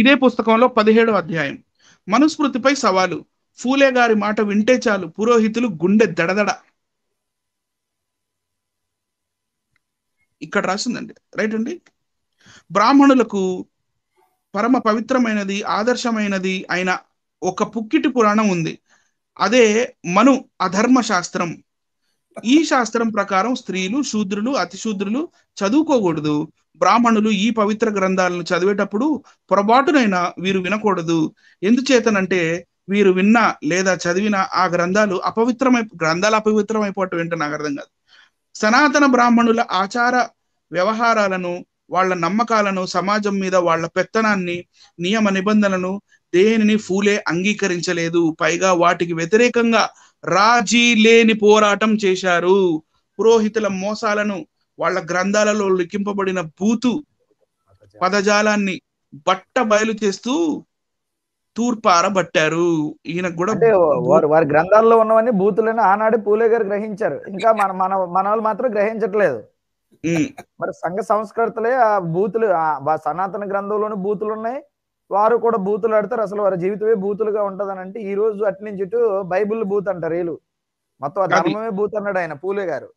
ఇదే పుస్తకంలో పదిహేడో అధ్యాయం మనుస్మృతిపై సవాలు ఫూలే గారి మాట వింటే చాలు పురోహితులు గుండె దడదడ ఇక్కడ రాసిందండి రైట్ అండి బ్రాహ్మణులకు పరమ పవిత్రమైనది ఆదర్శమైనది అయిన ఒక పుక్కిటి పురాణం ఉంది అదే మను అధర్మ శాస్త్రం ఈ శాస్త్రం ప్రకారం స్త్రీలు శూద్రులు అతిశూద్రులు చదువుకోకూడదు బ్రాహ్మణులు ఈ పవిత్ర గ్రంథాలను చదివేటప్పుడు పొరపాటునైనా వీరు వినకూడదు ఎందుచేతనంటే వీరు విన్నా లేదా చదివిన ఆ గ్రంథాలు అపవిత్రమై గ్రంథాలు అపవిత్రమైపోవటం ఏంటో నాకు అర్థం కాదు సనాతన బ్రాహ్మణుల ఆచార వ్యవహారాలను వాళ్ళ నమ్మకాలను సమాజం మీద వాళ్ళ పెత్తనాన్ని నియమ నిబంధనలను దేనిని ఫూలే అంగీకరించలేదు పైగా వాటికి వ్యతిరేకంగా రాజీ లేని పోరాటం చేశారు పురోహితుల మోసాలను వాళ్ళ గ్రంథాలలో లిఖింపబడిన బూతు పదజాలాన్ని బట్ట బయలు చేస్తూ తూర్పారబట్టారు ఈయన కూడా వారు వారి గ్రంథాల్లో ఉన్నవన్నీ బూతులని ఆనాడు పూలే గారు గ్రహించారు ఇంకా మన మన మన వాళ్ళు మాత్రం గ్రహించట్లేదు మరి సంఘ సంస్కృతులే ఆ బూతులు సనాతన గ్రంథంలోని బూతులు ఉన్నాయి వారు కూడా బూతులు ఆడతారు అసలు వారి జీవితమే బూతులుగా అని అంటే ఈ రోజు అటు నుంచి ఇటు బైబుల్ బూత్ అంటారు వీళ్ళు మొత్తం ధర్మమే బూత్ అన్నాడు ఆయన పూలే గారు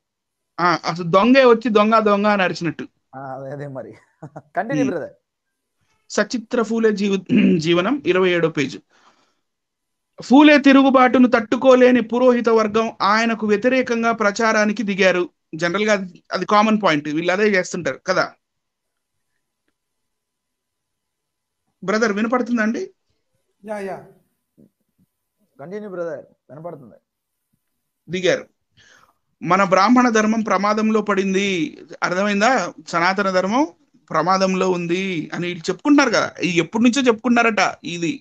అసలు దొంగే వచ్చి దొంగ దొంగ అని అరిచినట్టు అదే మరి కంటిన్యూ బ్రదర్ సచిత్ర ఫూలే జీవ జీవనం ఇరవై ఏడో పేజీ ఫూలే తిరుగుబాటును తట్టుకోలేని పురోహిత వర్గం ఆయనకు వ్యతిరేకంగా ప్రచారానికి దిగారు జనరల్ గా అది కామన్ పాయింట్ వీళ్ళు అదే చేస్తుంటారు కదా బ్రదర్ వినపడుతుందండి యా యా కంటిన్యూ బ్రదర్ వినపడుతుంది దిగారు మన బ్రాహ్మణ ధర్మం ప్రమాదంలో పడింది అర్థమైందా సనాతన ధర్మం ప్రమాదంలో ఉంది అని చెప్పుకుంటున్నారు కదా ఇది ఎప్పటి నుంచో చెప్పుకున్నారట ఇది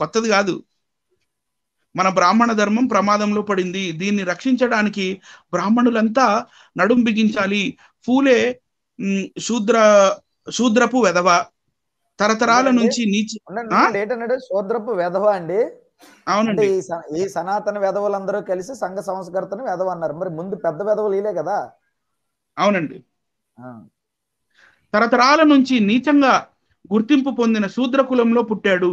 కొత్తది కాదు మన బ్రాహ్మణ ధర్మం ప్రమాదంలో పడింది దీన్ని రక్షించడానికి బ్రాహ్మణులంతా నడుం బిగించాలి ఫూలే శూద్ర శూద్రపు వెధవ తరతరాల నుంచి నీచి శూద్రపు వెధవ అండి అవునండి ఈ సనాతన వెధవులందరూ కలిసి సంఘ సంస్కర్తను వెధవ అన్నారు మరి ముందు పెద్ద వెధవులు ఇలే కదా అవునండి తరతరాల నుంచి నీచంగా గుర్తింపు పొందిన శూద్ర కులంలో పుట్టాడు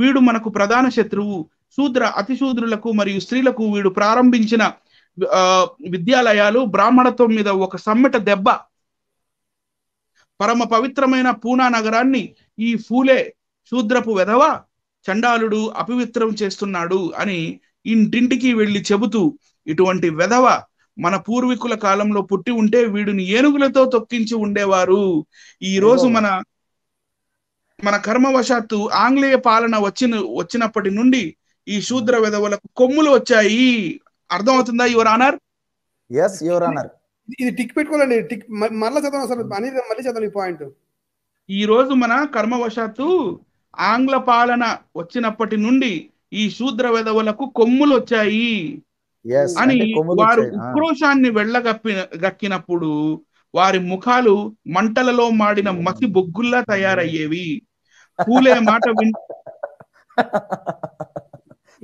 వీడు మనకు ప్రధాన శత్రువు శూద్ర అతిశూద్రులకు మరియు స్త్రీలకు వీడు ప్రారంభించిన విద్యాలయాలు బ్రాహ్మణత్వం మీద ఒక సమ్మెట దెబ్బ పరమ పవిత్రమైన పూనా నగరాన్ని ఈ ఫూలే శూద్రపు వెధవ చండాలుడు అపవిత్రం చేస్తున్నాడు అని ఇంటింటికి వెళ్ళి చెబుతూ ఇటువంటి వెధవ మన పూర్వీకుల కాలంలో పుట్టి ఉంటే వీడిని ఏనుగులతో తొక్కించి ఉండేవారు ఈ రోజు మన మన కర్మవశాత్తు ఆంగ్లేయ పాలన వచ్చిన వచ్చినప్పటి నుండి ఈ శూద్ర వెధవలకు కొమ్ములు వచ్చాయి అర్థమవుతుందా your honour yes your honour ఇది టిక్ పెట్టుకోవాలండి టిక్ మళ్ళీ చదవడం సార్ అనేది మళ్ళీ ఈ పాయింట్ ఈ రోజు మన కర్మవశాత్తు ఆంగ్ల పాలన వచ్చినప్పటి నుండి ఈ శూద్ర వెధవులకు కొమ్ములు వచ్చాయి అని వారు ఉక్రోషాన్ని వెళ్ళగప్పి గక్కినప్పుడు వారి ముఖాలు మంటలలో మాడిన మసి బొగ్గుల్లా తయారయ్యేవి పూలే మాట విన్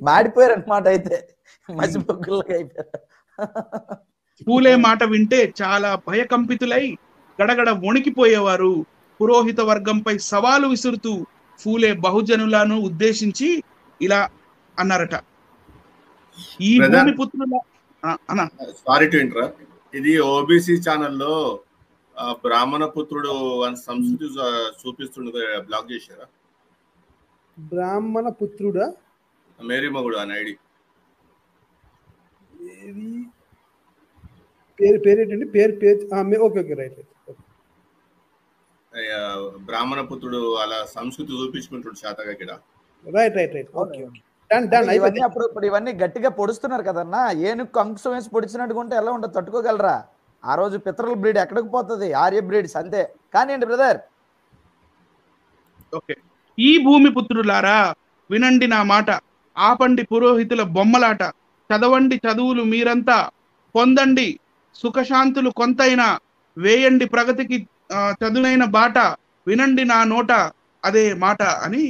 మాడిపోయారు అనమాట అయితే మసి బొగ్గుల్లా అయిపోయారు పూలే మాట వింటే చాలా భయకంపితులై గడగడ వణికిపోయేవారు పురోహిత వర్గంపై సవాలు విసురుతూ పూలే బహుజనులను ఉద్దేశించి ఇలా అన్నారట ఈ భూమి పుత్రుల సారీ టు ఇది ఓబీసీ ఛానల్లో బ్రాహ్మణ పుత్రుడు సంస్కృతి చూపిస్తుండే బ్లాక్ చేశారా బ్రాహ్మణ పుత్రుడా మేరీ మగుడు అని ఐడి పేరు పేరు పేరు ఓకే ఓకే రైట్ బ్రాహ్మణ పుత్రుడు అలా సంస్కృతి చూపించుకుంటాడు శాతగా right right right okay okay ఇవన్నీ అప్పుడు ఇప్పుడు ఇవన్నీ గట్టిగా పొడుస్తున్నారు కదన్నా ఏను కంకుసం వేసి పొడిచినట్టుగా ఉంటే ఎలా ఉండదు తట్టుకోగలరా ఆ రోజు పిత్రల బ్రీడ్ ఎక్కడికి పోతుంది ఆర్య బ్రీడ్ అంతే కానివ్వండి బ్రదర్ ఓకే ఈ భూమి పుత్రులారా వినండి నా మాట ఆపండి పురోహితుల బొమ్మలాట చదవండి చదువులు మీరంతా పొందండి సుఖశాంతులు కొంతైనా వేయండి ప్రగతికి చదునైన బాట వినండి నా నోట అదే మాట అని